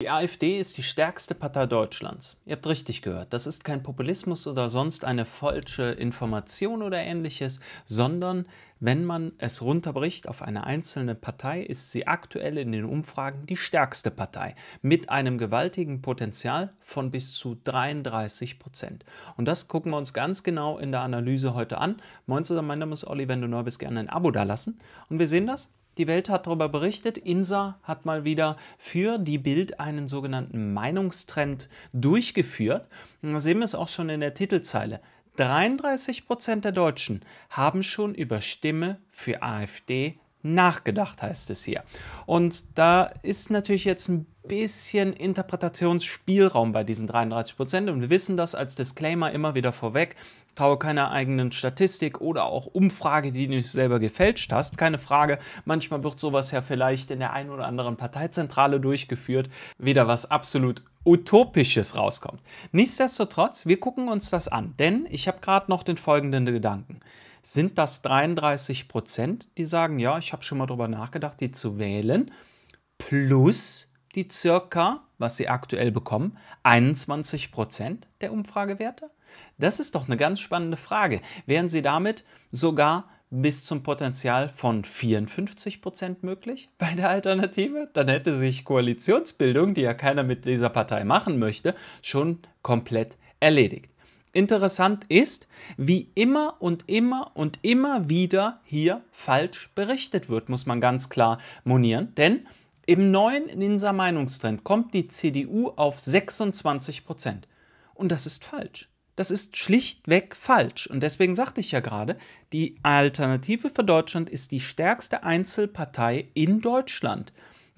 Die AfD ist die stärkste Partei Deutschlands. Ihr habt richtig gehört, das ist kein Populismus oder sonst eine falsche Information oder ähnliches, sondern wenn man es runterbricht auf eine einzelne Partei, ist sie aktuell in den Umfragen die stärkste Partei mit einem gewaltigen Potenzial von bis zu 33 Prozent. Und das gucken wir uns ganz genau in der Analyse heute an. Moin zusammen, mein Name ist Olli, wenn du neu bist, gerne ein Abo dalassen. Und wir sehen das die Welt hat darüber berichtet. INSA hat mal wieder für die Bild einen sogenannten Meinungstrend durchgeführt. da sehen wir es auch schon in der Titelzeile. 33 Prozent der Deutschen haben schon über Stimme für AfD nachgedacht, heißt es hier. Und da ist natürlich jetzt ein bisschen Interpretationsspielraum bei diesen 33 Prozent. Und wir wissen das als Disclaimer immer wieder vorweg. Traue keiner eigenen Statistik oder auch Umfrage, die du nicht selber gefälscht hast. Keine Frage. Manchmal wird sowas ja vielleicht in der einen oder anderen Parteizentrale durchgeführt. Wieder was absolut Utopisches rauskommt. Nichtsdestotrotz, wir gucken uns das an, denn ich habe gerade noch den folgenden Gedanken sind das 33 Prozent, die sagen, ja, ich habe schon mal darüber nachgedacht, die zu wählen, plus die circa, was sie aktuell bekommen, 21 Prozent der Umfragewerte? Das ist doch eine ganz spannende Frage. Wären sie damit sogar bis zum Potenzial von 54 Prozent möglich bei der Alternative? Dann hätte sich Koalitionsbildung, die ja keiner mit dieser Partei machen möchte, schon komplett erledigt. Interessant ist, wie immer und immer und immer wieder hier falsch berichtet wird, muss man ganz klar monieren. Denn im neuen Ninsa Meinungstrend kommt die CDU auf 26 Prozent. Und das ist falsch. Das ist schlichtweg falsch. Und deswegen sagte ich ja gerade, die Alternative für Deutschland ist die stärkste Einzelpartei in Deutschland.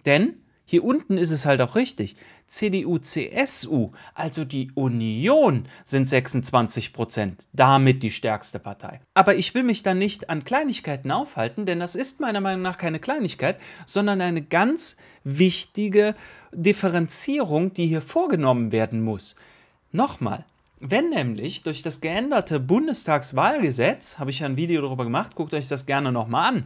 Denn hier unten ist es halt auch richtig. CDU, CSU, also die Union, sind 26 Prozent, damit die stärkste Partei. Aber ich will mich da nicht an Kleinigkeiten aufhalten, denn das ist meiner Meinung nach keine Kleinigkeit, sondern eine ganz wichtige Differenzierung, die hier vorgenommen werden muss. Nochmal, wenn nämlich durch das geänderte Bundestagswahlgesetz, habe ich ja ein Video darüber gemacht, guckt euch das gerne nochmal an,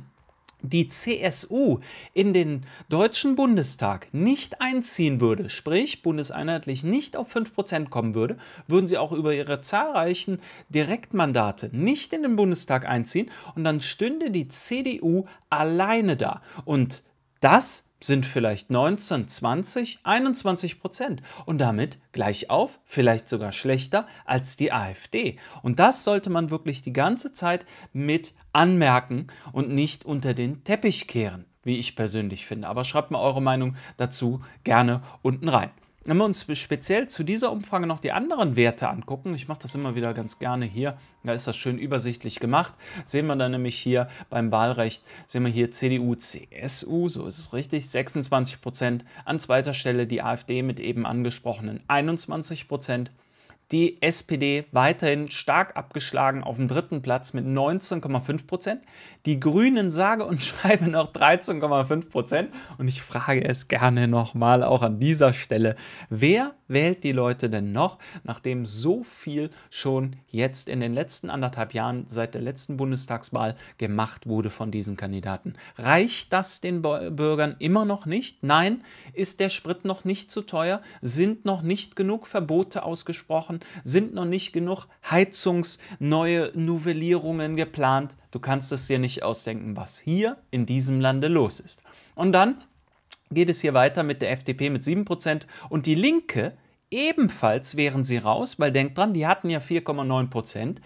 die CSU in den Deutschen Bundestag nicht einziehen würde, sprich bundeseinheitlich nicht auf 5% kommen würde, würden sie auch über ihre zahlreichen Direktmandate nicht in den Bundestag einziehen und dann stünde die CDU alleine da. Und das sind vielleicht 19, 20, 21 Prozent und damit gleich auf, vielleicht sogar schlechter als die AfD. Und das sollte man wirklich die ganze Zeit mit anmerken und nicht unter den Teppich kehren, wie ich persönlich finde. Aber schreibt mal eure Meinung dazu gerne unten rein. Wenn wir uns speziell zu dieser Umfrage noch die anderen Werte angucken, ich mache das immer wieder ganz gerne hier, da ist das schön übersichtlich gemacht, sehen wir dann nämlich hier beim Wahlrecht, sehen wir hier CDU, CSU, so ist es richtig, 26 Prozent, an zweiter Stelle die AfD mit eben angesprochenen 21 Prozent, die SPD weiterhin stark abgeschlagen auf dem dritten Platz mit 19,5 Prozent. Die Grünen sage und schreibe noch 13,5 Prozent. Und ich frage es gerne nochmal auch an dieser Stelle, wer wählt die Leute denn noch, nachdem so viel schon jetzt in den letzten anderthalb Jahren seit der letzten Bundestagswahl gemacht wurde von diesen Kandidaten? Reicht das den Bürgern immer noch nicht? Nein, ist der Sprit noch nicht zu teuer? Sind noch nicht genug Verbote ausgesprochen? Sind noch nicht genug Heizungsneue Novellierungen geplant? Du kannst es dir nicht ausdenken, was hier in diesem Lande los ist. Und dann geht es hier weiter mit der FDP mit 7% und die Linke ebenfalls wären sie raus, weil denkt dran, die hatten ja 4,9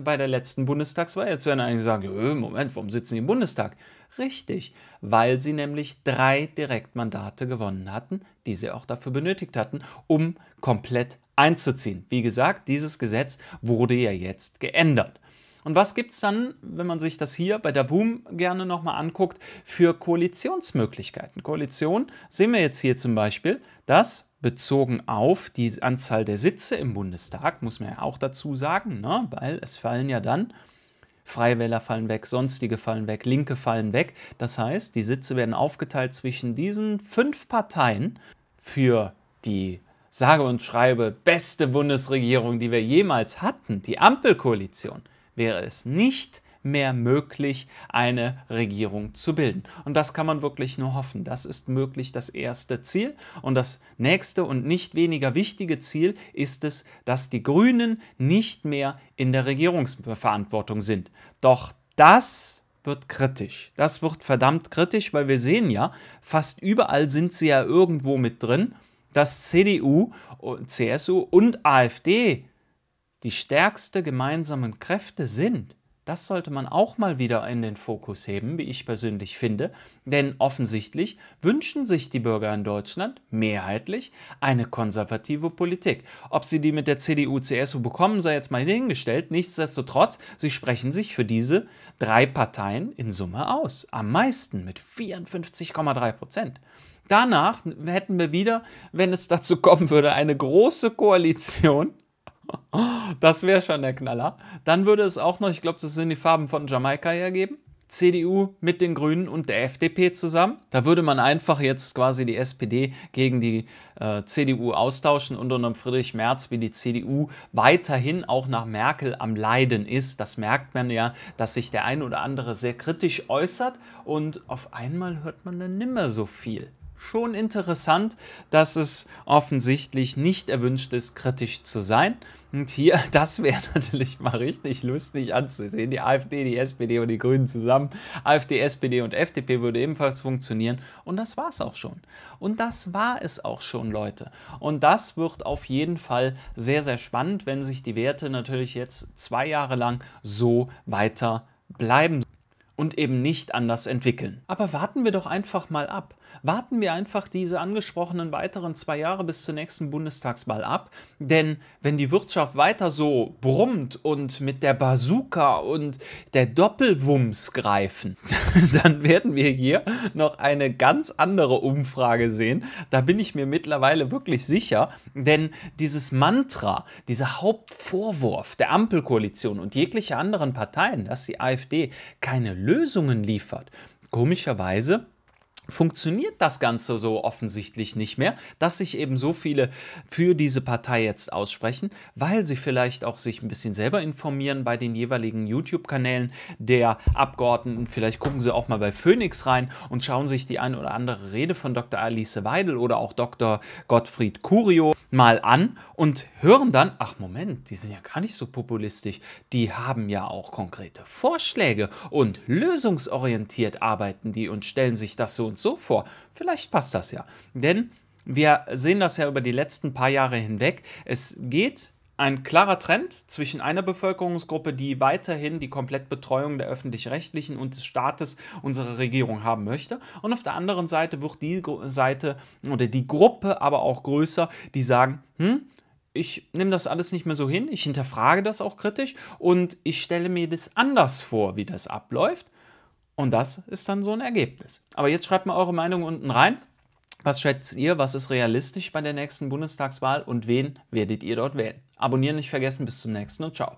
bei der letzten Bundestagswahl. Jetzt werden einige sagen, Moment, warum sitzen die im Bundestag? Richtig, weil sie nämlich drei Direktmandate gewonnen hatten, die sie auch dafür benötigt hatten, um komplett einzuziehen. Wie gesagt, dieses Gesetz wurde ja jetzt geändert. Und was gibt es dann, wenn man sich das hier bei der WUM gerne nochmal anguckt, für Koalitionsmöglichkeiten? Koalition sehen wir jetzt hier zum Beispiel, dass bezogen auf die Anzahl der Sitze im Bundestag, muss man ja auch dazu sagen, ne? weil es fallen ja dann Freiwähler fallen weg, sonstige fallen weg, Linke fallen weg. Das heißt, die Sitze werden aufgeteilt zwischen diesen fünf Parteien für die sage und schreibe beste Bundesregierung, die wir jemals hatten, die Ampelkoalition wäre es nicht mehr möglich, eine Regierung zu bilden. Und das kann man wirklich nur hoffen. Das ist möglich das erste Ziel. Und das nächste und nicht weniger wichtige Ziel ist es, dass die Grünen nicht mehr in der Regierungsverantwortung sind. Doch das wird kritisch. Das wird verdammt kritisch, weil wir sehen ja, fast überall sind sie ja irgendwo mit drin, dass CDU, CSU und AfD die stärksten gemeinsamen Kräfte sind, das sollte man auch mal wieder in den Fokus heben, wie ich persönlich finde. Denn offensichtlich wünschen sich die Bürger in Deutschland mehrheitlich eine konservative Politik. Ob sie die mit der CDU, CSU bekommen, sei jetzt mal hingestellt. Nichtsdestotrotz, sie sprechen sich für diese drei Parteien in Summe aus. Am meisten mit 54,3 Prozent. Danach hätten wir wieder, wenn es dazu kommen würde, eine große Koalition das wäre schon der Knaller. Dann würde es auch noch, ich glaube, das sind die Farben von Jamaika hergeben. CDU mit den Grünen und der FDP zusammen. Da würde man einfach jetzt quasi die SPD gegen die äh, CDU austauschen und unter Friedrich Merz, wie die CDU weiterhin auch nach Merkel am Leiden ist. Das merkt man ja, dass sich der ein oder andere sehr kritisch äußert und auf einmal hört man dann nimmer so viel schon interessant, dass es offensichtlich nicht erwünscht ist, kritisch zu sein. Und hier, das wäre natürlich mal richtig lustig anzusehen. Die AfD, die SPD und die Grünen zusammen. AfD, SPD und FDP würde ebenfalls funktionieren. Und das war es auch schon. Und das war es auch schon, Leute. Und das wird auf jeden Fall sehr, sehr spannend, wenn sich die Werte natürlich jetzt zwei Jahre lang so weiter bleiben und eben nicht anders entwickeln. Aber warten wir doch einfach mal ab warten wir einfach diese angesprochenen weiteren zwei Jahre bis zur nächsten Bundestagswahl ab. Denn wenn die Wirtschaft weiter so brummt und mit der Bazooka und der Doppelwumms greifen, dann werden wir hier noch eine ganz andere Umfrage sehen. Da bin ich mir mittlerweile wirklich sicher. Denn dieses Mantra, dieser Hauptvorwurf der Ampelkoalition und jeglicher anderen Parteien, dass die AfD keine Lösungen liefert, komischerweise funktioniert das Ganze so offensichtlich nicht mehr, dass sich eben so viele für diese Partei jetzt aussprechen, weil sie vielleicht auch sich ein bisschen selber informieren bei den jeweiligen YouTube-Kanälen der Abgeordneten. Vielleicht gucken sie auch mal bei Phoenix rein und schauen sich die ein oder andere Rede von Dr. Alice Weidel oder auch Dr. Gottfried Curio mal an und hören dann, ach Moment, die sind ja gar nicht so populistisch, die haben ja auch konkrete Vorschläge und lösungsorientiert arbeiten die und stellen sich das so und so vor. Vielleicht passt das ja. Denn wir sehen das ja über die letzten paar Jahre hinweg. Es geht ein klarer Trend zwischen einer Bevölkerungsgruppe, die weiterhin die Komplettbetreuung der öffentlich-rechtlichen und des Staates unserer Regierung haben möchte. Und auf der anderen Seite wird die Seite oder die Gruppe aber auch größer, die sagen, hm, ich nehme das alles nicht mehr so hin, ich hinterfrage das auch kritisch und ich stelle mir das anders vor, wie das abläuft. Und das ist dann so ein Ergebnis. Aber jetzt schreibt mal eure Meinung unten rein. Was schätzt ihr, was ist realistisch bei der nächsten Bundestagswahl und wen werdet ihr dort wählen? Abonnieren nicht vergessen, bis zum nächsten und ciao.